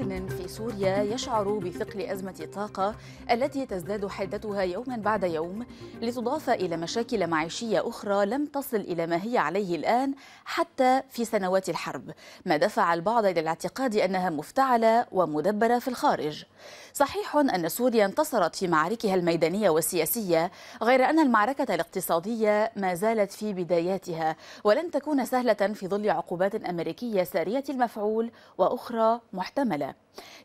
مواطن في سوريا يشعر بثقل أزمة الطاقة التي تزداد حدتها يوما بعد يوم لتضاف إلى مشاكل معيشية أخرى لم تصل إلى ما هي عليه الآن حتى في سنوات الحرب ما دفع البعض إلى الاعتقاد أنها مفتعلة ومدبرة في الخارج صحيح أن سوريا انتصرت في معاركها الميدانية والسياسية غير أن المعركة الاقتصادية ما زالت في بداياتها ولن تكون سهلة في ظل عقوبات أمريكية سارية المفعول وأخرى محتملة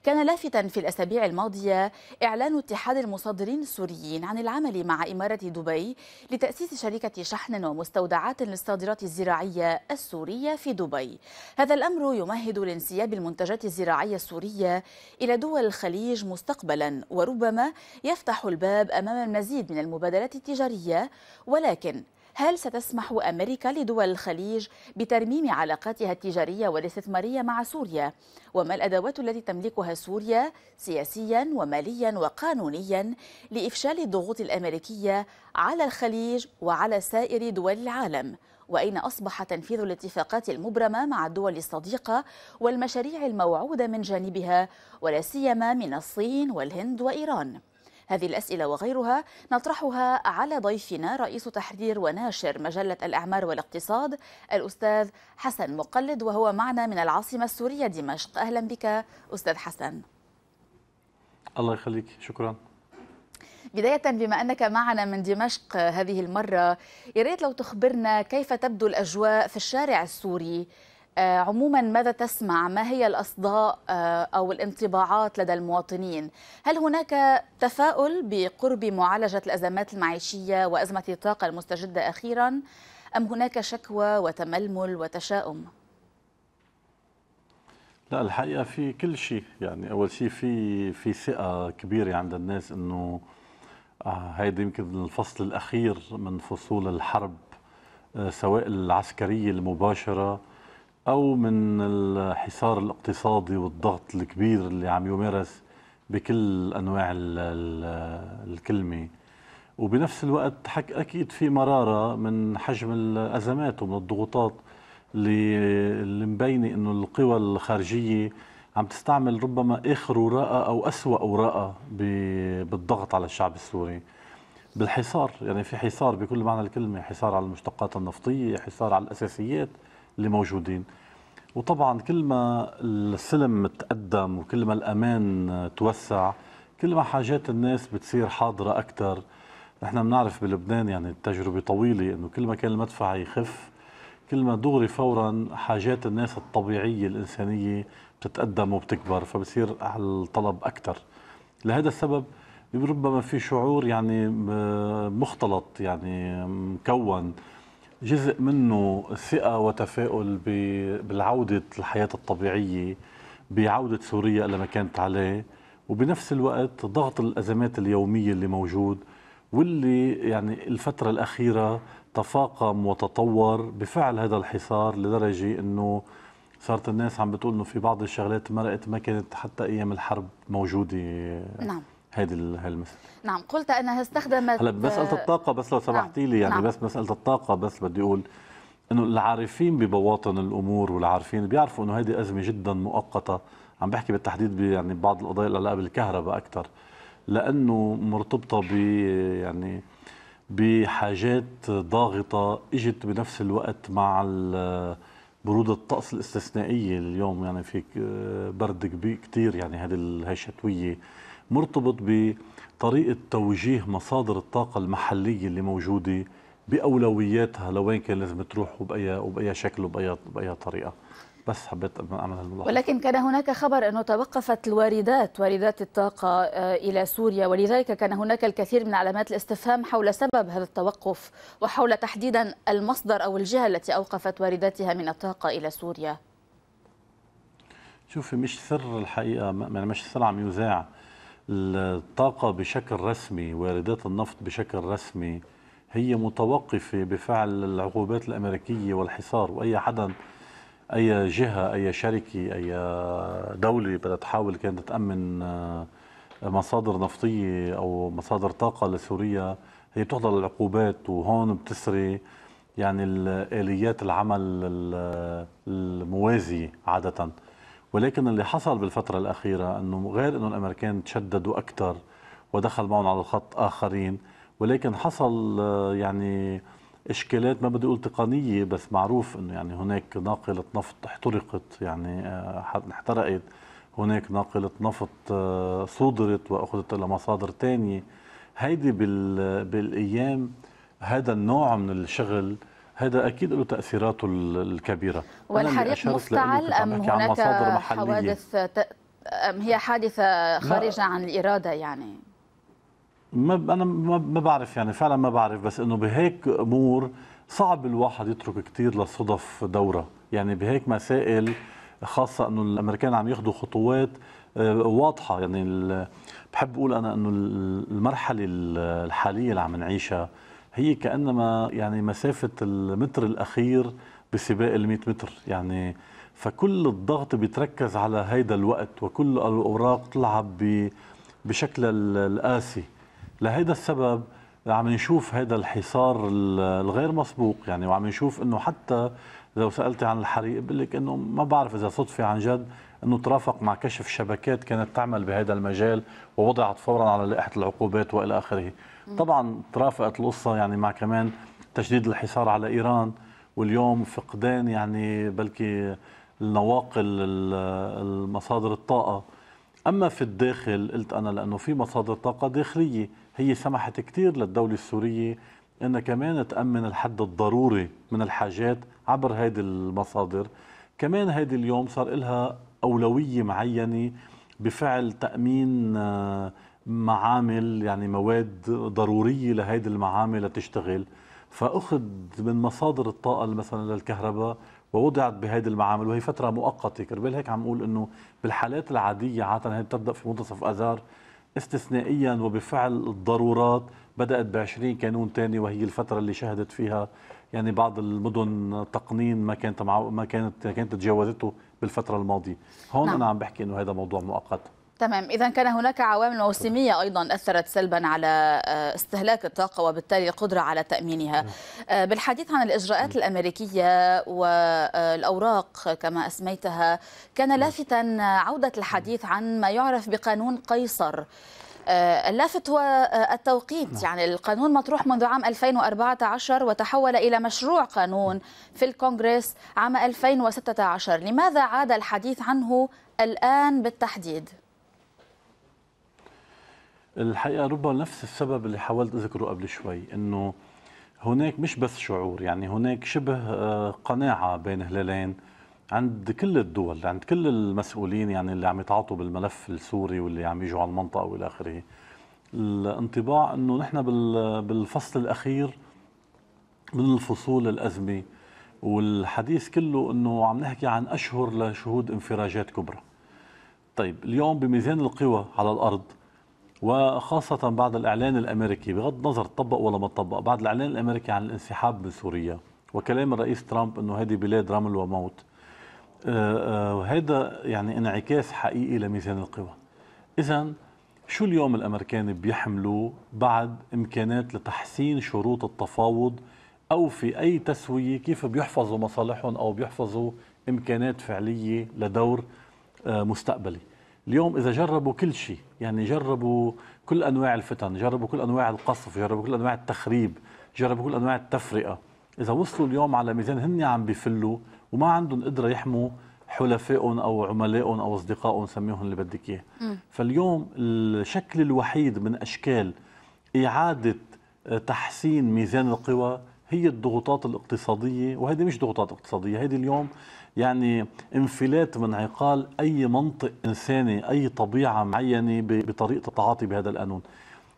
كان لافتا في الأسابيع الماضية إعلان اتحاد المصدرين السوريين عن العمل مع إمارة دبي لتأسيس شركة شحن ومستودعات للصادرات الزراعية السورية في دبي هذا الأمر يمهد لانسياب المنتجات الزراعية السورية إلى دول الخليج الخليج مستقبلا وربما يفتح الباب أمام المزيد من المبادلات التجارية ولكن هل ستسمح أمريكا لدول الخليج بترميم علاقاتها التجارية والاستثمارية مع سوريا؟ وما الأدوات التي تملكها سوريا سياسيا وماليا وقانونيا لإفشال الضغوط الأمريكية على الخليج وعلى سائر دول العالم؟ وأين أصبح تنفيذ الاتفاقات المبرمة مع الدول الصديقة والمشاريع الموعودة من جانبها ولا سيما من الصين والهند وإيران هذه الأسئلة وغيرها نطرحها على ضيفنا رئيس تحرير وناشر مجلة الأعمار والاقتصاد الأستاذ حسن مقلد وهو معنا من العاصمة السورية دمشق أهلا بك أستاذ حسن الله يخليك شكرا بداية بما أنك معنا من دمشق هذه المرة يا ريت لو تخبرنا كيف تبدو الأجواء في الشارع السوري آه، عموما ماذا تسمع ما هي الأصداء آه، أو الانطباعات لدى المواطنين هل هناك تفاؤل بقرب معالجة الأزمات المعيشية وأزمة الطاقة المستجدة أخيرا أم هناك شكوى وتململ وتشاؤم؟ لا الحقيقه في كل شيء يعني اول شيء في في ثقه كبيره عند الناس انه آه، هيدا يمكن الفصل الأخير من فصول الحرب آه، سواء العسكرية المباشرة أو من الحصار الاقتصادي والضغط الكبير اللي عم يمارس بكل أنواع الكلمة وبنفس الوقت حك أكيد في مرارة من حجم الأزمات ومن الضغوطات اللي مبينة أنه القوى الخارجية عم تستعمل ربما اخر وراقة او اسوا وراقة بالضغط على الشعب السوري بالحصار يعني في حصار بكل معنى الكلمه حصار على المشتقات النفطيه حصار على الاساسيات اللي موجودين وطبعا كل ما السلم تقدم وكل ما الامان توسع كل ما حاجات الناس بتصير حاضره اكثر نحن بنعرف بلبنان يعني التجربه طويله انه كل ما كان المدفع يخف كل ما دغري فورا حاجات الناس الطبيعيه الانسانيه بتتقدم وبتكبر فبصير الطلب اكثر لهذا السبب ربما في شعور يعني مختلط يعني مكون جزء منه ثقة وتفاؤل بالعودة الحياة الطبيعية بعودة سوريا إلى ما كانت عليه وبنفس الوقت ضغط الأزمات اليومية اللي موجود واللي يعني الفترة الأخيرة تفاقم وتطور بفعل هذا الحصار لدرجة أنه صارت الناس عم بتقول انه في بعض الشغلات مرقت ما كانت حتى ايام الحرب موجوده نعم هذه المسألة نعم قلت انها استخدمت هلا مسألة آه، الطاقة بس لو سمحتي لي يعني نعم. بس مسألة الطاقة بس بدي اقول انه العارفين ببواطن الامور والعارفين بيعرفوا انه هذه ازمة جدا مؤقتة عم بحكي بالتحديد يعني بعض القضايا اللي علاقة بالكهرباء اكثر لانه مرتبطة ب يعني بحاجات ضاغطة اجت بنفس الوقت مع ال برودة الطقس الاستثنائية اليوم يعني في آه، برد كبير كتير يعني هذه الشتوية مرتبط بطريقة توجيه مصادر الطاقة المحلية اللي موجودة بأولوياتها لوين كان لازم تروح وبأي وبأي شكل وبأي بأي طريقة بس حبيت اعمل هالملاحظه ولكن كان هناك خبر انه توقفت الواردات واردات الطاقه آه، الى سوريا ولذلك كان هناك الكثير من علامات الاستفهام حول سبب هذا التوقف وحول تحديدا المصدر او الجهه التي اوقفت وارداتها من الطاقه الى سوريا شوفي مش سر الحقيقه يعني مش سر عم يذاع الطاقه بشكل رسمي واردات النفط بشكل رسمي هي متوقفه بفعل العقوبات الامريكيه والحصار واي حدا اي جهه اي شركه اي دوله بدها تحاول كانت تامن آه، مصادر نفطيه او مصادر طاقه لسوريا هي بتعرض للعقوبات وهون بتسري يعني الاليات العمل الموازيه عاده ولكن اللي حصل بالفتره الاخيره انه غير انه الامريكان تشددوا اكثر ودخل معهم على الخط اخرين ولكن حصل آه، يعني اشكالات ما بدي اقول تقنيه بس معروف انه يعني هناك ناقله نفط احترقت يعني آه، احترقت هناك ناقله نفط آه، صودرت واخذت الى مصادر ثانيه هيدي بالايام هذا النوع من الشغل هذا اكيد له تاثيراته الكبيره والحريق مفتعل ام هناك حوادث هي حادثه خارجه عن الاراده يعني ما انا ما بعرف يعني فعلا ما بعرف بس انه بهيك امور صعب الواحد يترك كثير للصدف دوره يعني بهيك مسائل خاصه انه الامريكان عم ياخذوا خطوات آه، واضحه يعني بحب اقول انا انه المرحله الحاليه اللي عم نعيشها هي كانما يعني مسافه المتر الاخير بسباق ال 100 متر يعني فكل الضغط بيتركز على هيدا الوقت وكل الاوراق تلعب بشكل القاسي لهيدا السبب عم نشوف هذا الحصار الغير مسبوق يعني وعم نشوف انه حتى لو سالتي عن الحريق بقول لك انه ما بعرف اذا صدفه عن جد انه ترافق مع كشف شبكات كانت تعمل بهذا المجال ووضعت فورا على لائحه العقوبات والى اخره. طبعا ترافقت القصه يعني مع كمان تشديد الحصار على ايران واليوم فقدان يعني بلكي النواقل المصادر الطاقه. اما في الداخل قلت انا لانه في مصادر طاقه داخليه هي سمحت كثير للدولة السورية أنها كمان تأمن الحد الضروري من الحاجات عبر هذه المصادر كمان هذه اليوم صار لها أولوية معينة بفعل تأمين آه، معامل يعني مواد ضرورية لهذه المعامل لتشتغل فأخذ من مصادر الطاقة مثلا للكهرباء ووضعت بهذه المعامل وهي فترة مؤقتة كرمال هيك عم أقول انه بالحالات العادية عادة هي بتبدا في منتصف اذار استثنائيا وبفعل الضرورات بدأت ب 20 كانون ثاني وهي الفترة اللي شهدت فيها يعني بعض المدن تقنين ما كانت ما كانت كانت تجاوزته بالفترة الماضية، هون نعم. أنا عم بحكي إنه هذا موضوع مؤقت. تمام إذا كان هناك عوامل موسمية أيضا أثرت سلبا على آه، استهلاك الطاقة وبالتالي القدرة على تأمينها آه، بالحديث عن الإجراءات الأمريكية والأوراق آه، كما أسميتها كان لافتا عودة الحديث عن ما يعرف بقانون قيصر اللافت هو التوقيت نعم. يعني القانون مطروح منذ عام 2014 وتحول إلى مشروع قانون في الكونغرس عام 2016 لماذا عاد الحديث عنه الآن بالتحديد؟ الحقيقه ربما نفس السبب اللي حاولت اذكره قبل شوي انه هناك مش بس شعور يعني هناك شبه آه، قناعه بين هلالين عند كل الدول عند كل المسؤولين يعني اللي عم يتعاطوا بالملف السوري واللي عم يجوا على المنطقه والى اخره الانطباع انه نحن بالفصل الاخير من الفصول الازمه والحديث كله انه عم نحكي عن اشهر لشهود انفراجات كبرى طيب اليوم بميزان القوى على الارض وخاصة بعد الإعلان الأمريكي بغض النظر طبق ولا ما طبق بعد الإعلان الأمريكي عن الانسحاب من سوريا وكلام الرئيس ترامب أنه هذه بلاد رمل وموت آه، آه، وهذا يعني انعكاس حقيقي لميزان القوى إذا شو اليوم الأمريكان بيحملوا بعد إمكانات لتحسين شروط التفاوض أو في أي تسوية كيف بيحفظوا مصالحهم أو بيحفظوا إمكانات فعلية لدور آه، مستقبلي اليوم اذا جربوا كل شيء يعني جربوا كل انواع الفتن جربوا كل انواع القصف جربوا كل انواع التخريب جربوا كل انواع التفرقه اذا وصلوا اليوم على ميزان هن عم بفلوا وما عندهم قدره يحموا حلفائهم او عملائهم او اصدقائهم سميهم اللي بدك اياه فاليوم الشكل الوحيد من اشكال اعاده آه، تحسين ميزان القوى هي الضغوطات الاقتصاديه وهذه مش ضغوطات اقتصاديه هذه اليوم يعني انفلات من عقال أي منطق إنساني أي طبيعة معينة بطريقة التعاطي بهذا القانون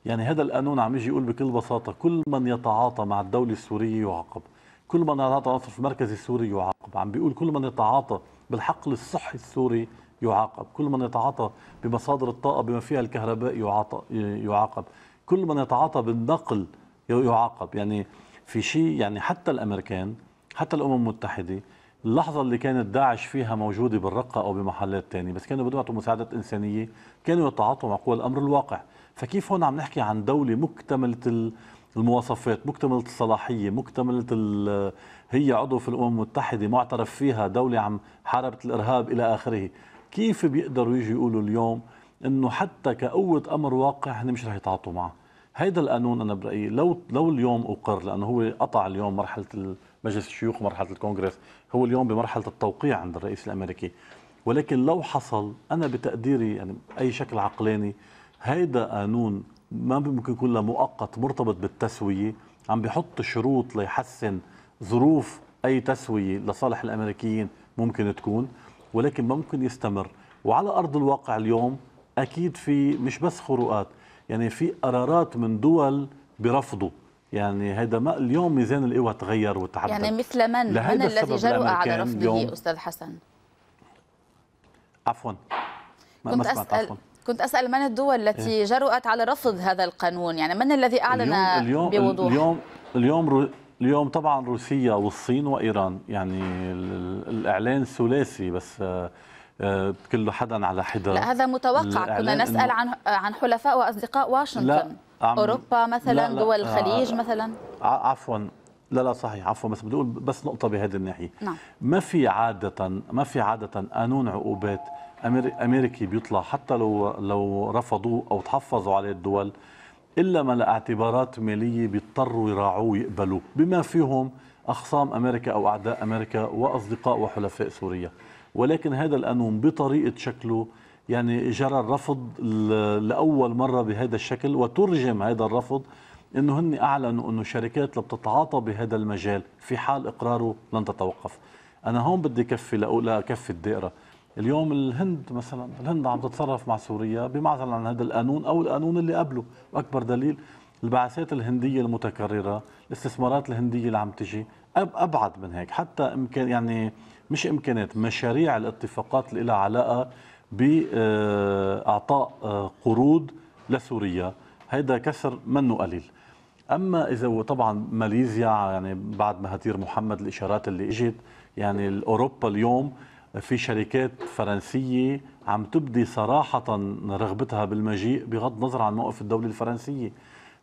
يعني هذا القانون عم يجي يقول بكل بساطة كل من يتعاطى مع الدولة السورية يعاقب كل من يتعاطى في المركز السوري يعاقب عم بيقول كل من يتعاطى بالحقل الصحي السوري يعاقب كل من يتعاطى بمصادر الطاقة بما فيها الكهرباء يعاقب كل من يتعاطى بالنقل يعاقب يعني في شيء يعني حتى الأمريكان حتى الأمم المتحدة اللحظة اللي كانت داعش فيها موجودة بالرقة أو بمحلات تانية بس كانوا بدهم يعطوا مساعدات إنسانية كانوا يتعاطوا مع قوى الأمر الواقع فكيف هون عم نحكي عن دولة مكتملة المواصفات مكتملة الصلاحية مكتملة هي عضو في الأمم المتحدة معترف فيها دولة عم حاربت الإرهاب إلى آخره كيف بيقدروا يجوا يقولوا اليوم انه حتى كقوه امر واقع هن مش رح يتعاطوا معه هيدا القانون انا برايي لو لو اليوم اقر لانه هو قطع اليوم مرحله مجلس الشيوخ ومرحله الكونغرس هو اليوم بمرحله التوقيع عند الرئيس الامريكي ولكن لو حصل انا بتقديري يعني اي شكل عقلاني هيدا قانون ما ممكن يكون مؤقت مرتبط بالتسويه عم بحط شروط ليحسن ظروف اي تسويه لصالح الامريكيين ممكن تكون ولكن ما ممكن يستمر وعلى ارض الواقع اليوم اكيد في مش بس خروقات يعني في قرارات من دول برفضه يعني هذا ما اليوم ميزان القوى تغير وتعدل يعني مثل من؟ من الذي جرؤ على رفضه استاذ حسن؟ عفوا ما كنت اسال عفواً. كنت اسال من الدول التي إيه. جرؤت على رفض هذا القانون يعني من الذي اعلن اليوم بوضوح اليوم اليوم رو اليوم طبعا روسيا والصين وايران يعني الاعلان ثلاثي بس آه، آه، كل حدا على حدا لا هذا متوقع كنا نسال عن عن حلفاء واصدقاء واشنطن لا اوروبا مثلا لا لا دول آه، الخليج مثلا آه، عفوا لا لا صحيح عفوا بس بدي اقول بس نقطه بهذه الناحيه نعم. ما في عاده ما في عاده قانون عقوبات امريكي بيطلع حتى لو لو رفضوه او تحفظوا عليه الدول الا ما لاعتبارات ماليه بيضطروا يراعوه ويقبلوه بما فيهم اخصام امريكا او اعداء امريكا واصدقاء وحلفاء سوريا ولكن هذا القانون بطريقه شكله يعني جرى الرفض لأول مرة بهذا الشكل وترجم هذا الرفض أنه هن أعلنوا أنه شركات اللي بتتعاطى بهذا المجال في حال إقراره لن تتوقف أنا هون بدي كفي لأقول كفي الدائرة اليوم الهند مثلا الهند عم تتصرف مع سوريا بمعزل عن هذا القانون أو القانون اللي قبله وأكبر دليل البعثات الهندية المتكررة الاستثمارات الهندية اللي عم تجي أبعد من هيك حتى إمكان يعني مش إمكانات مشاريع الاتفاقات اللي لها علاقة باعطاء آه، قروض لسوريا هذا كسر منه قليل اما اذا طبعا ماليزيا يعني بعد مهاتير محمد الاشارات اللي اجت يعني اوروبا اليوم في شركات فرنسيه عم تبدي صراحه رغبتها بالمجيء بغض النظر عن موقف الدوله الفرنسيه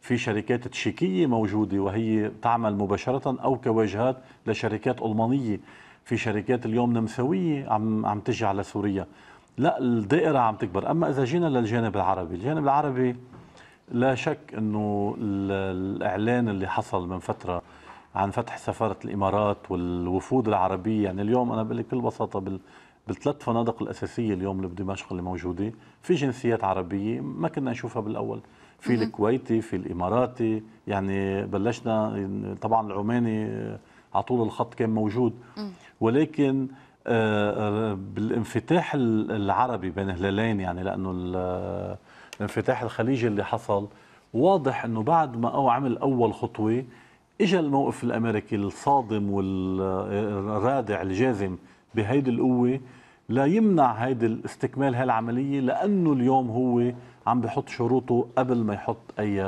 في شركات تشيكيه موجوده وهي تعمل مباشره او كواجهات لشركات المانيه في شركات اليوم نمساويه عم عم تجي على سوريا لا الدائرة عم تكبر أما إذا جينا للجانب العربي الجانب العربي لا شك أنه الإعلان اللي حصل من فترة عن فتح سفارة الإمارات والوفود العربية يعني اليوم أنا بقول لك بكل بساطة بالثلاث فنادق الأساسية اليوم اللي بدمشق اللي موجودة في جنسيات عربية ما كنا نشوفها بالأول في الكويتي في الإماراتي يعني بلشنا طبعا العماني على طول الخط كان موجود ولكن آه، آه، بالانفتاح العربي بين هلالين يعني لانه الانفتاح الخليجي اللي حصل واضح انه بعد ما أو عمل اول خطوه اجى الموقف الامريكي الصادم والرادع الجازم بهيدي القوه لا يمنع هيدي استكمال هالعمليه لانه اليوم هو عم بحط شروطه قبل ما يحط اي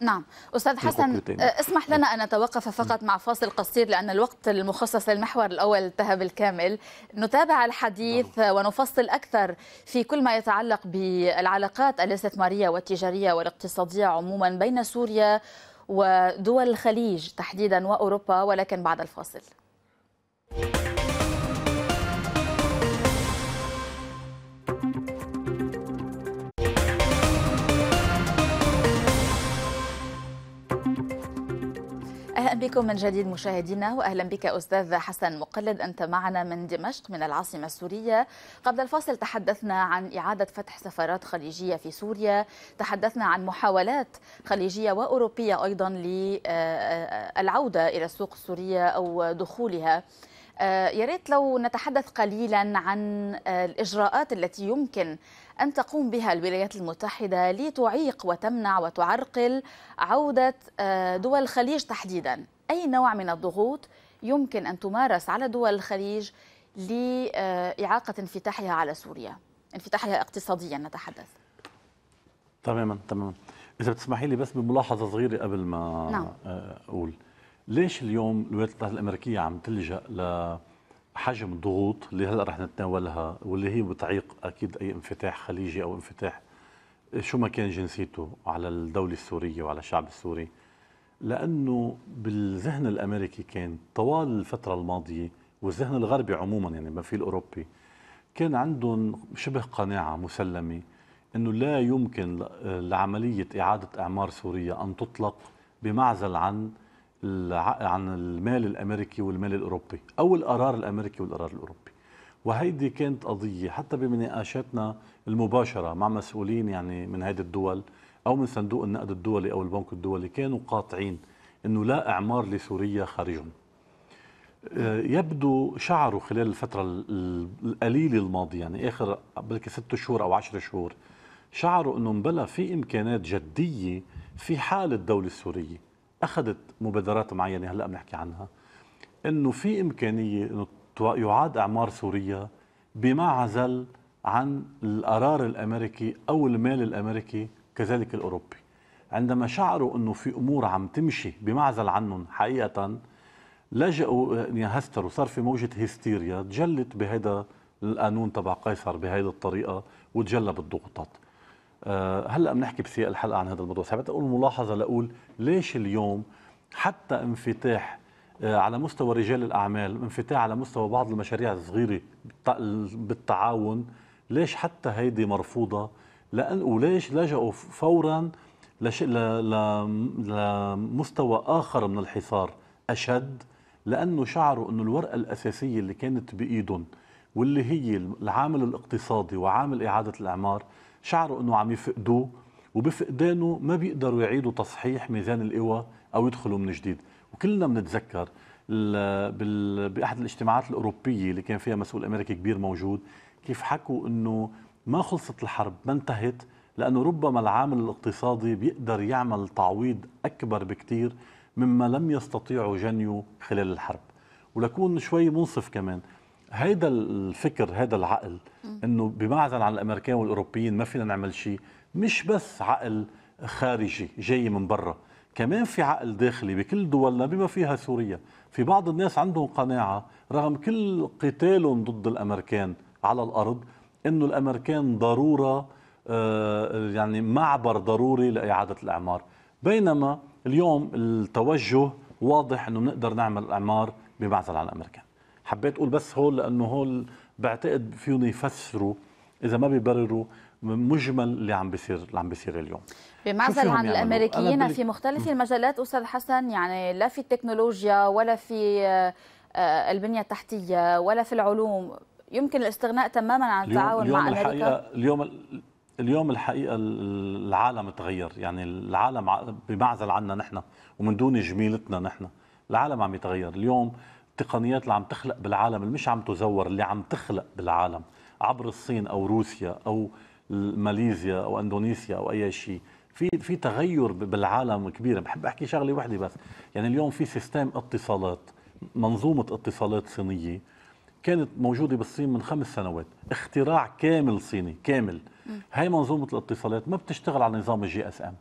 نعم أستاذ حسن آه، اسمح لنا نعم. أن نتوقف فقط مع فاصل قصير لأن الوقت المخصص للمحور الأول انتهى بالكامل نتابع الحديث نعم. ونفصل أكثر في كل ما يتعلق بالعلاقات الاستثمارية والتجارية والاقتصادية عموما بين سوريا ودول الخليج تحديدا وأوروبا ولكن بعد الفاصل بكم من جديد مشاهدينا واهلا بك استاذ حسن مقلد انت معنا من دمشق من العاصمه السوريه قبل الفاصل تحدثنا عن اعاده فتح سفارات خليجيه في سوريا تحدثنا عن محاولات خليجيه واوروبيه ايضا للعوده الى السوق السوريه او دخولها آه، يا ريت لو نتحدث قليلا عن آه، الإجراءات التي يمكن أن تقوم بها الولايات المتحدة لتعيق وتمنع وتعرقل عودة آه، دول الخليج تحديدا أي نوع من الضغوط يمكن أن تمارس على دول الخليج لإعاقة انفتاحها على سوريا انفتاحها اقتصاديا نتحدث تماما تماما إذا بتسمحي لي بس بملاحظة صغيرة قبل ما نعم. أقول ليش اليوم الولايات المتحده الامريكيه عم تلجا لحجم الضغوط اللي هلا رح نتناولها واللي هي بتعيق اكيد اي انفتاح خليجي او انفتاح شو ما كان جنسيته على الدوله السوريه وعلى الشعب السوري لانه بالذهن الامريكي كان طوال الفتره الماضيه والذهن الغربي عموما يعني ما في الاوروبي كان عندهم شبه قناعه مسلمه انه لا يمكن لعمليه اعاده اعمار سوريا ان تطلق بمعزل عن عن المال الامريكي والمال الاوروبي او القرار الامريكي والقرار الاوروبي وهيدي كانت قضيه حتى بمناقشاتنا المباشره مع مسؤولين يعني من هذه الدول او من صندوق النقد الدولي او البنك الدولي كانوا قاطعين انه لا اعمار لسوريا خارجهم آه، يبدو شعروا خلال الفترة القليلة الماضية يعني آخر بلكي ست شهور أو عشر شهور شعروا أنه بلا في إمكانات جدية في حال الدولة السورية اخذت مبادرات معينه هلا بنحكي عنها انه في امكانيه انه يعاد اعمار سوريا بمعزل عن القرار الامريكي او المال الامريكي كذلك الاوروبي عندما شعروا انه في امور عم تمشي بمعزل عنهم حقيقه لجأوا هستر وصار في موجه هستيريا تجلت بهذا القانون تبع قيصر بهذه الطريقه وتجلى بالضغوطات آه، هلا بنحكي بسياق الحلقه عن هذا الموضوع حبيت اقول ملاحظه لاقول ليش اليوم حتى انفتاح آه، على مستوى رجال الاعمال انفتاح على مستوى بعض المشاريع الصغيره بالتعاون ليش حتى هيدي مرفوضه لان وليش لجأوا فورا لش... ل... ل... لمستوى اخر من الحصار اشد لانه شعروا انه الورقه الاساسيه اللي كانت بايدهم واللي هي العامل الاقتصادي وعامل اعاده الاعمار شعروا انه عم يفقدوه وبفقدانه ما بيقدروا يعيدوا تصحيح ميزان القوى او يدخلوا من جديد وكلنا بنتذكر باحد الاجتماعات الاوروبيه اللي كان فيها مسؤول امريكي كبير موجود كيف حكوا انه ما خلصت الحرب ما انتهت لانه ربما العامل الاقتصادي بيقدر يعمل تعويض اكبر بكثير مما لم يستطيعوا جنيه خلال الحرب ولكون شوي منصف كمان هيدا الفكر هيدا العقل انه بمعزل عن الامريكان والاوروبيين ما فينا نعمل شيء مش بس عقل خارجي جاي من برا كمان في عقل داخلي بكل دولنا بما فيها سوريا في بعض الناس عندهم قناعة رغم كل قتالهم ضد الأمريكان على الأرض أنه الأمريكان ضرورة آه، يعني معبر ضروري لإعادة الإعمار بينما اليوم التوجه واضح أنه بنقدر نعمل إعمار بمعزل عن الأمريكان حبيت اقول بس هول لانه هول بعتقد فيهم يفسروا اذا ما بيبرروا مجمل اللي عم بيصير اللي عم بيصير اليوم بمعزل عن الامريكيين في مختلف المجالات استاذ حسن يعني لا في التكنولوجيا ولا في آه، آه، البنيه التحتيه ولا في العلوم يمكن الاستغناء تماما عن التعاون اليوم مع اليوم الحقيقة اليوم اليوم الحقيقه العالم تغير يعني العالم بمعزل عنا نحن ومن دون جميلتنا نحن العالم عم يتغير اليوم التقنيات اللي عم تخلق بالعالم اللي مش عم تزور اللي عم تخلق بالعالم عبر الصين او روسيا او ماليزيا او اندونيسيا او اي شيء في في تغير بالعالم كبير بحب احكي شغله وحده بس يعني اليوم في سيستم اتصالات منظومه اتصالات صينيه كانت موجوده بالصين من خمس سنوات اختراع كامل صيني كامل هاي منظومه الاتصالات ما بتشتغل على نظام الجي اس ام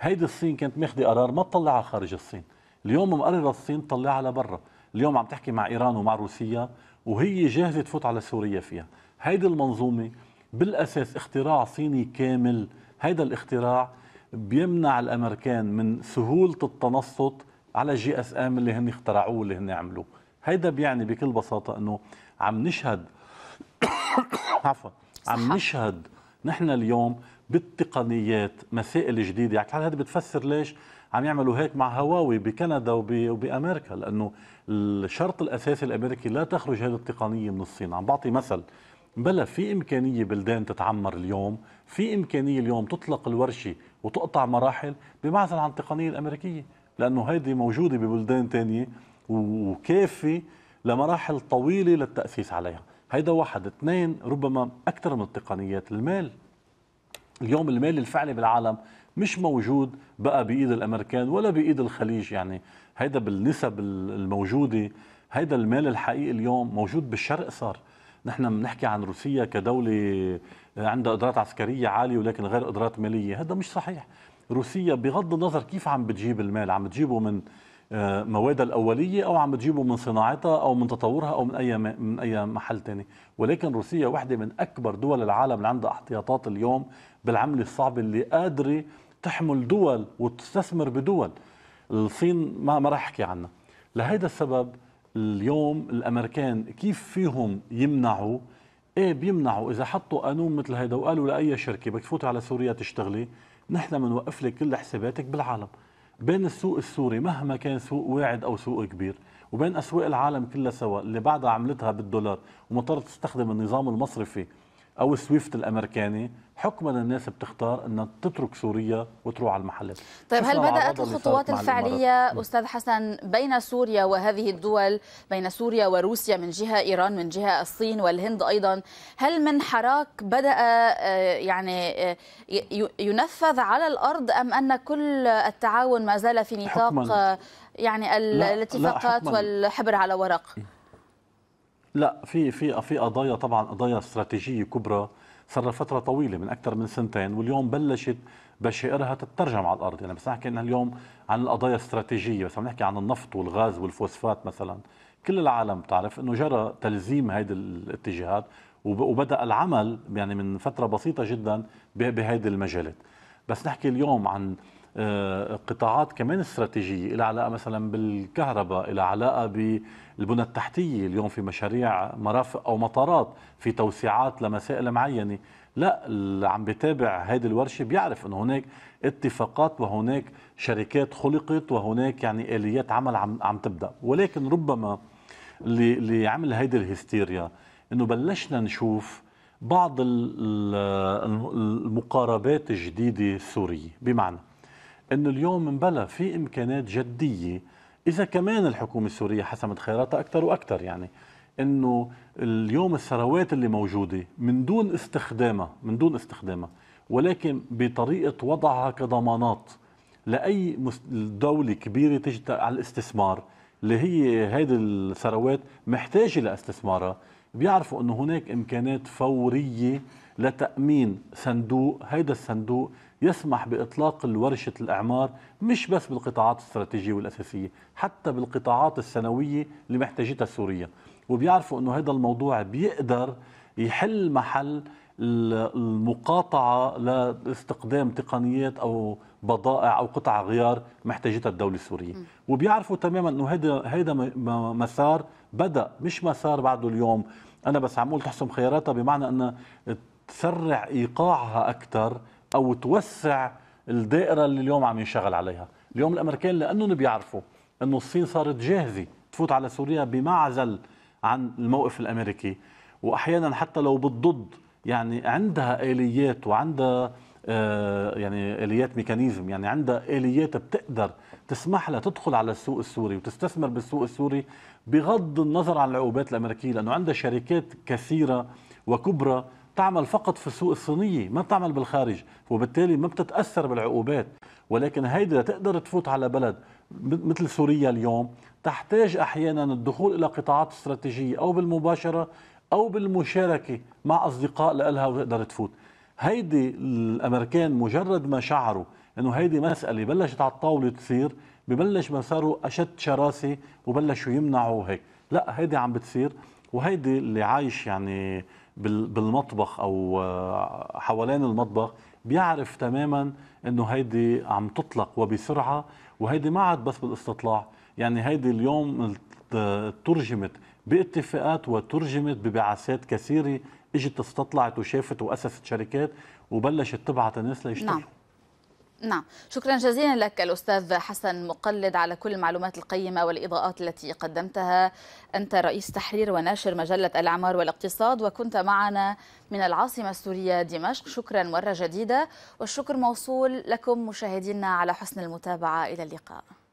هيدي الصين كانت ماخذه قرار ما تطلعها خارج الصين اليوم مقرره الصين تطلعها لبرا اليوم عم تحكي مع ايران ومع روسيا وهي جاهزه تفوت على سوريا فيها هيدي المنظومه بالاساس اختراع صيني كامل هيدا الاختراع بيمنع الامريكان من سهوله التنصت على جي اس ام اللي هن اخترعوه اللي هن عملوه هيدا بيعني بكل بساطه انه عم نشهد عفوا عم نشهد نحن اليوم بالتقنيات مسائل جديده يعني هذا بتفسر ليش عم يعملوا هيك مع هواوي بكندا وبامريكا لانه الشرط الأساسي الأمريكي لا تخرج هذه التقنية من الصين عم بعطي مثل بلا في إمكانية بلدان تتعمر اليوم في إمكانية اليوم تطلق الورشة وتقطع مراحل بمعزل عن التقنية الأمريكية لأنه هذه موجودة ببلدان ثانيه وكافي لمراحل طويلة للتأسيس عليها هيدا واحد اثنين ربما أكثر من التقنيات المال اليوم المال الفعلي بالعالم مش موجود بقى بايد الامريكان ولا بايد الخليج يعني هيدا بالنسب الموجوده هيدا المال الحقيقي اليوم موجود بالشرق صار نحن بنحكي عن روسيا كدولة آه، عندها قدرات عسكرية عالية ولكن غير قدرات مالية هذا مش صحيح روسيا بغض النظر كيف عم بتجيب المال عم بتجيبه من آه، موادها الأولية أو عم بتجيبه من صناعتها أو من تطورها أو من أي من أي محل تاني ولكن روسيا واحدة من أكبر دول العالم اللي عندها احتياطات اليوم بالعملة الصعبة اللي قادرة تحمل دول وتستثمر بدول الصين ما ما راح احكي عنها لهيدا السبب اليوم الامريكان كيف فيهم يمنعوا ايه بيمنعوا اذا حطوا قانون مثل هيدا وقالوا لاي شركه بدك تفوتي على سوريا تشتغلي نحن بنوقف لك كل حساباتك بالعالم بين السوق السوري مهما كان سوق واعد او سوق كبير وبين اسواق العالم كلها سوا اللي بعدها عملتها بالدولار ومضطرة تستخدم النظام المصرفي او السويفت الامريكاني حكما الناس بتختار انها تترك سوريا وتروح على المحلات طيب هل بدات الخطوات الفعليه استاذ حسن بين سوريا وهذه الدول بين سوريا وروسيا من جهه ايران من جهه الصين والهند ايضا هل من حراك بدا آه، يعني آه، ينفذ على الارض ام ان كل التعاون ما زال في نطاق آه، يعني الاتفاقات والحبر على ورق لا في في في قضايا طبعا قضايا استراتيجيه كبرى صار فتره طويله من اكثر من سنتين واليوم بلشت بشائرها تترجم على الارض يعني بس نحكي انها اليوم عن القضايا الاستراتيجيه بس عم نحكي عن النفط والغاز والفوسفات مثلا كل العالم بتعرف انه جرى تلزيم هيدي الاتجاهات وبدا العمل يعني من فتره بسيطه جدا بهيدي المجالات بس نحكي اليوم عن آه، قطاعات كمان استراتيجية إلى علاقة مثلا بالكهرباء إلى علاقة بالبنى التحتية اليوم في مشاريع مرافق أو مطارات في توسيعات لمسائل معينة لا اللي عم بيتابع هذه الورشة بيعرف أنه هناك اتفاقات وهناك شركات خلقت وهناك يعني آليات عمل عم, عم تبدأ ولكن ربما اللي, اللي عمل هذه الهستيريا أنه بلشنا نشوف بعض المقاربات الجديدة السورية بمعنى انه اليوم مبلا في امكانات جديه اذا كمان الحكومه السوريه حسمت خياراتها اكثر واكثر يعني انه اليوم الثروات اللي موجوده من دون استخدامها من دون استخدامها ولكن بطريقه وضعها كضمانات لاي دوله كبيره تجد على الاستثمار اللي هي هذه الثروات محتاجه لاستثمارها بيعرفوا انه هناك امكانات فوريه لتأمين صندوق هيدا الصندوق يسمح بإطلاق ورشة الإعمار مش بس بالقطاعات الاستراتيجية والأساسية حتى بالقطاعات السنوية اللي محتاجتها سوريا وبيعرفوا أنه هذا الموضوع بيقدر يحل محل المقاطعة لاستقدام تقنيات أو بضائع أو قطع غيار محتاجتها الدولة السورية م. وبيعرفوا تماما أنه هذا مسار بدأ مش مسار بعده اليوم أنا بس عم أقول تحسم خياراتها بمعنى أن تسرع ايقاعها اكثر او توسع الدائره اللي اليوم عم ينشغل عليها اليوم الامريكان لانهم بيعرفوا انه الصين صارت جاهزه تفوت على سوريا بمعزل عن الموقف الامريكي واحيانا حتى لو بالضد يعني عندها اليات وعندها آه، يعني اليات ميكانيزم يعني عندها اليات بتقدر تسمح لها تدخل على السوق السوري وتستثمر بالسوق السوري بغض النظر عن العقوبات الامريكيه لانه عندها شركات كثيره وكبرى تعمل فقط في السوق الصينية ما بتعمل بالخارج وبالتالي ما بتتأثر بالعقوبات ولكن هيدي تقدر تفوت على بلد مثل سوريا اليوم تحتاج أحيانا الدخول إلى قطاعات استراتيجية أو بالمباشرة أو بالمشاركة مع أصدقاء لها وتقدر تفوت هيدي الأمريكان مجرد ما شعروا أنه هيدي مسألة بلشت على الطاولة تصير ببلش مساره أشد شراسة وبلشوا يمنعوا هيك لا هيدي عم بتصير وهيدي اللي عايش يعني بالمطبخ او آه، حوالين المطبخ بيعرف تماما انه هيدي عم تطلق وبسرعه وهيدي ما عاد بس بالاستطلاع يعني هيدي اليوم آه، ترجمت باتفاقات وترجمت ببعثات كثيره اجت استطلعت وشافت واسست شركات وبلشت تبعت الناس ليشتغلوا نعم. نعم شكرا جزيلا لك الأستاذ حسن مقلد على كل المعلومات القيمة والإضاءات التي قدمتها أنت رئيس تحرير وناشر مجلة الأعمار والاقتصاد وكنت معنا من العاصمة السورية دمشق شكرا مرة جديدة والشكر موصول لكم مشاهدينا على حسن المتابعة إلى اللقاء